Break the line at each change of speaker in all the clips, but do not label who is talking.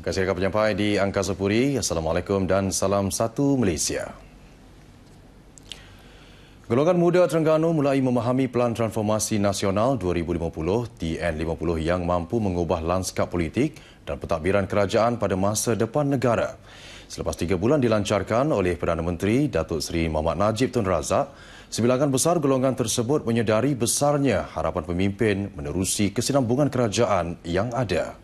Terima kasih kerana menyampai di Angkasa Puri. Assalamualaikum dan salam satu Malaysia. Golongan muda Terengganu mulai memahami Pelan Transformasi Nasional 2050 TN50 yang mampu mengubah lanskap politik dan pentadbiran kerajaan pada masa depan negara. Selepas tiga bulan dilancarkan oleh Perdana Menteri Datuk Seri Muhammad Najib Tun Razak, sebilangan besar golongan tersebut menyedari besarnya harapan pemimpin menerusi kesinambungan kerajaan yang ada.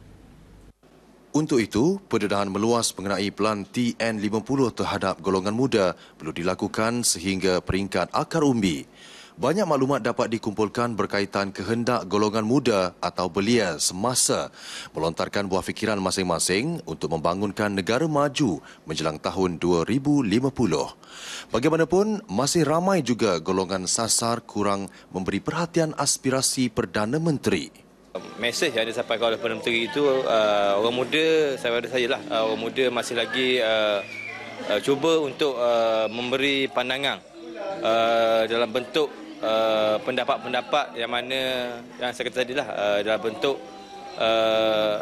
Untuk itu, pendedahan meluas mengenai pelan TN50 terhadap golongan muda perlu dilakukan sehingga peringkat akar umbi. Banyak maklumat dapat dikumpulkan berkaitan kehendak golongan muda atau belia semasa melontarkan buah fikiran masing-masing untuk membangunkan negara maju menjelang tahun 2050. Bagaimanapun, masih ramai juga golongan sasar kurang memberi perhatian aspirasi Perdana Menteri
mesej yang disampaikan oleh Perdana Menteri itu uh, orang muda saya pada saya lah uh, orang muda masih lagi uh, uh, cuba untuk uh, memberi pandangan uh, dalam bentuk uh, pendapat-pendapat uh, yang mana yang saya kata lah uh, dalam bentuk uh,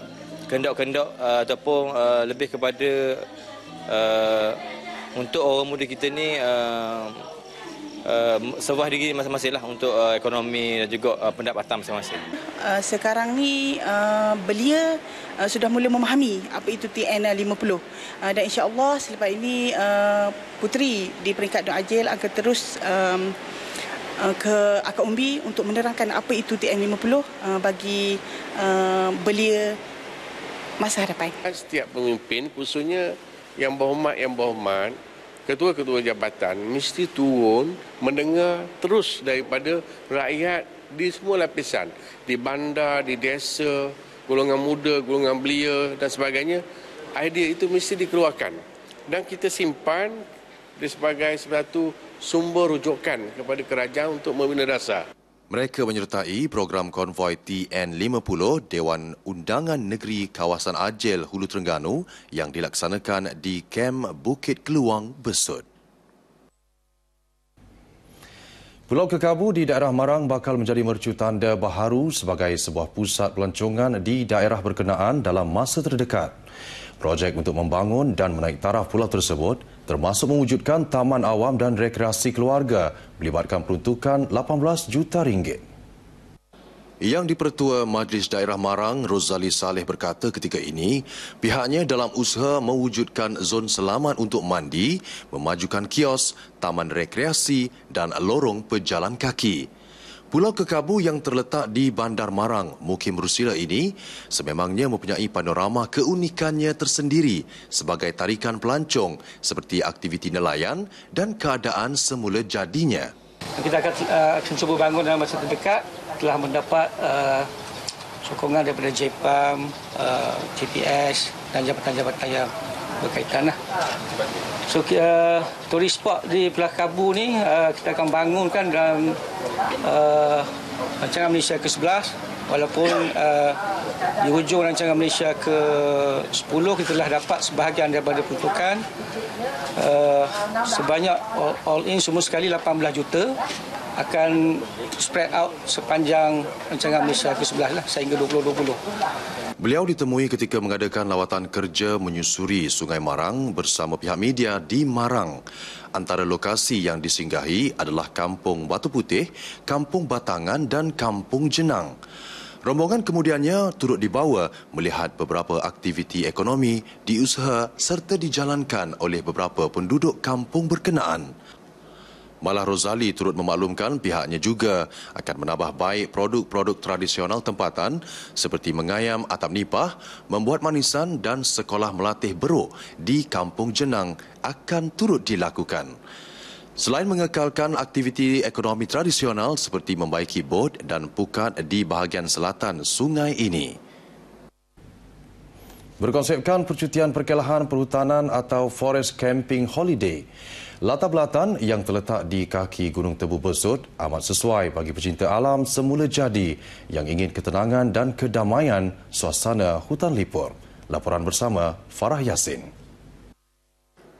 kendok-kendok uh, ataupun uh, lebih kepada uh, untuk orang muda kita ni uh, Eh, sebuah survive diri masing-masing lah untuk uh, ekonomi dan juga uh, eh, pendapatan masing-masing. Uh, sekarang ni uh, belia uh, sudah mula memahami apa itu TN50 uh, dan insya-Allah selepas ini uh, puteri di peringkat Dun Ajil akan terus um, ke Akad Umbi untuk menerangkan apa itu TN50 uh, bagi uh, belia
masa hadapan. Kan setiap pemimpin khususnya yang berhormat yang berhormat ketua-ketua jabatan mesti turun mendengar terus daripada rakyat di semua lapisan di bandar di desa golongan muda golongan belia dan sebagainya idea itu mesti dikeluarkan dan kita simpan sebagai satu sumber rujukan kepada kerajaan untuk membina dasar mereka menyertai program konvoi TN50 Dewan Undangan Negeri Kawasan Ajil Hulu Terengganu yang dilaksanakan di Kem Bukit Keluang, Besut. Pulau Kekabu di daerah Marang bakal menjadi mercu tanda baharu sebagai sebuah pusat pelancongan di daerah berkenaan dalam masa terdekat. Projek untuk membangun dan menaik taraf pulau tersebut termasuk mewujudkan taman awam dan rekreasi keluarga melibatkan peruntukan 18 juta ringgit. Yang dipertua Majlis Daerah Marang, Rozali Saleh berkata ketika ini, pihaknya dalam usaha mewujudkan zon selamat untuk mandi, memajukan kios, taman rekreasi dan lorong pejalan kaki. Pulau Kekabu yang terletak di Bandar Marang, Mukim Rusila ini sememangnya mempunyai panorama keunikannya tersendiri sebagai tarikan pelancong seperti aktiviti nelayan dan keadaan semula jadinya.
Kita akan, uh, akan cuba bangun dalam masa terdekat. Telah mendapat uh, sokongan daripada JPAM, uh, eh, JPS dan jabatan-jabatan yang berkaitan. Lah. So, uh, turis spot di Pulau Kabu ini uh, kita akan bangunkan dalam uh, Rancangan Malaysia ke-11 walaupun uh, di hujung rancangan Malaysia ke-10 kita telah dapat sebahagian daripada peruntukan uh, sebanyak all, all in semua sekali 18 juta akan spread out sepanjang rancangan Malaysia ke-11 lah sehingga 2020.
Beliau ditemui ketika mengadakan lawatan kerja menyusuri Sungai Marang bersama pihak media di Marang. Antara lokasi yang disinggahi adalah Kampung Batu Putih, Kampung Batangan dan Kampung Jenang. Rombongan kemudiannya turut dibawa melihat beberapa aktiviti ekonomi diusaha serta dijalankan oleh beberapa penduduk kampung berkenaan. Malah Rosali turut memaklumkan pihaknya juga akan menambah baik produk-produk tradisional tempatan seperti mengayam atap nipah, membuat manisan dan sekolah melatih beruk di Kampung Jenang akan turut dilakukan. Selain mengekalkan aktiviti ekonomi tradisional seperti membaiki bot dan pukat di bahagian selatan sungai ini. Berkonsepkan percutian perkelahan perhutanan atau forest camping holiday, Lata Belatan yang terletak di kaki Gunung Tebu Besut amat sesuai bagi pecinta alam semula jadi yang ingin ketenangan dan kedamaian suasana hutan lipur. Laporan bersama Farah Yasin.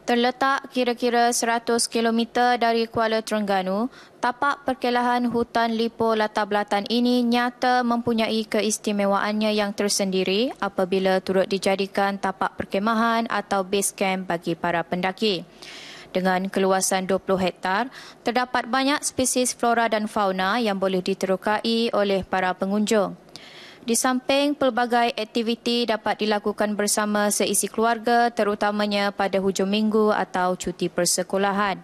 Terletak kira-kira 100 km dari Kuala Terengganu, tapak perkelahan hutan Lipo Latar Belatan ini nyata mempunyai keistimewaannya yang tersendiri apabila turut dijadikan tapak perkemahan atau base camp bagi para pendaki. Dengan keluasan 20 hektar, terdapat banyak spesies flora dan fauna yang boleh diterokai oleh para pengunjung. Di samping pelbagai aktiviti dapat dilakukan bersama seisi keluarga terutamanya pada hujung minggu atau cuti persekolahan.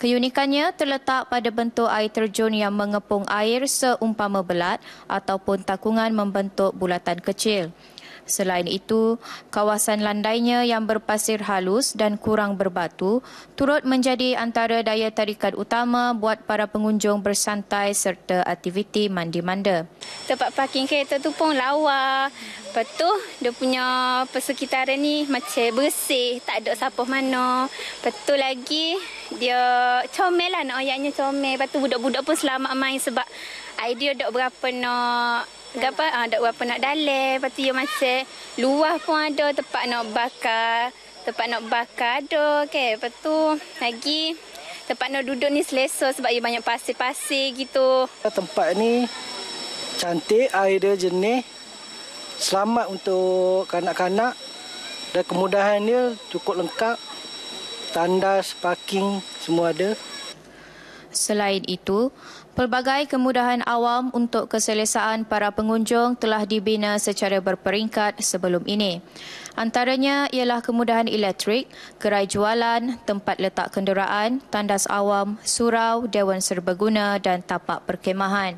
Keunikannya terletak pada bentuk air terjun yang mengepung air seumpama belat ataupun takungan membentuk bulatan kecil. Selain itu, kawasan landainya yang berpasir halus dan kurang berbatu turut menjadi antara daya tarikan utama buat para pengunjung bersantai serta aktiviti mandi-manda. Tempat parking kereta tu pun lawa. Betul, dia punya persekitaran ni macam bersih, tak ada siapa mana. Betul lagi, dia comel lah nak ayaknya comel. Lepas budak-budak pun selamat main sebab idea dok berapa nak Gapa ah dak apa nak dalai, pati yo masa luah pun ada tempat nak bakar, tempat nak bakar ada, okey. Lepas tu lagi tempat nak duduk ni selesa sebab dia banyak pasir-pasir gitu.
Tempat ni cantik, air dia jernih. Selamat untuk kanak-kanak dan kemudahan dia cukup lengkap. Tandas,
parking semua ada. Selain itu, pelbagai kemudahan awam untuk keselesaan para pengunjung telah dibina secara berperingkat sebelum ini. Antaranya ialah kemudahan elektrik, gerai jualan, tempat letak kenderaan, tandas awam, surau, dewan serbaguna dan tapak perkemahan.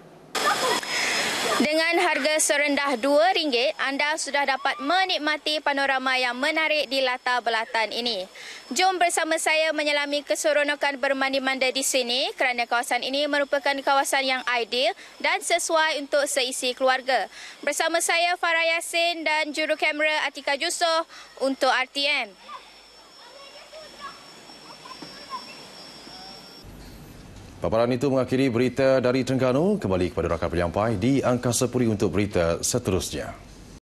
Dengan harga serendah RM2, anda sudah dapat menikmati panorama yang menarik di latar belatan ini. Jom bersama saya menyelami keseronokan bermandi manda di sini kerana kawasan ini merupakan kawasan yang ideal dan sesuai untuk seisi keluarga. Bersama saya Farah Yassin dan juru kamera Atika Jusoh untuk RTM.
Paparan itu mengakhiri berita dari Terengganu. Kembali kepada rakan penyampai di Angkasa Puri untuk berita seterusnya.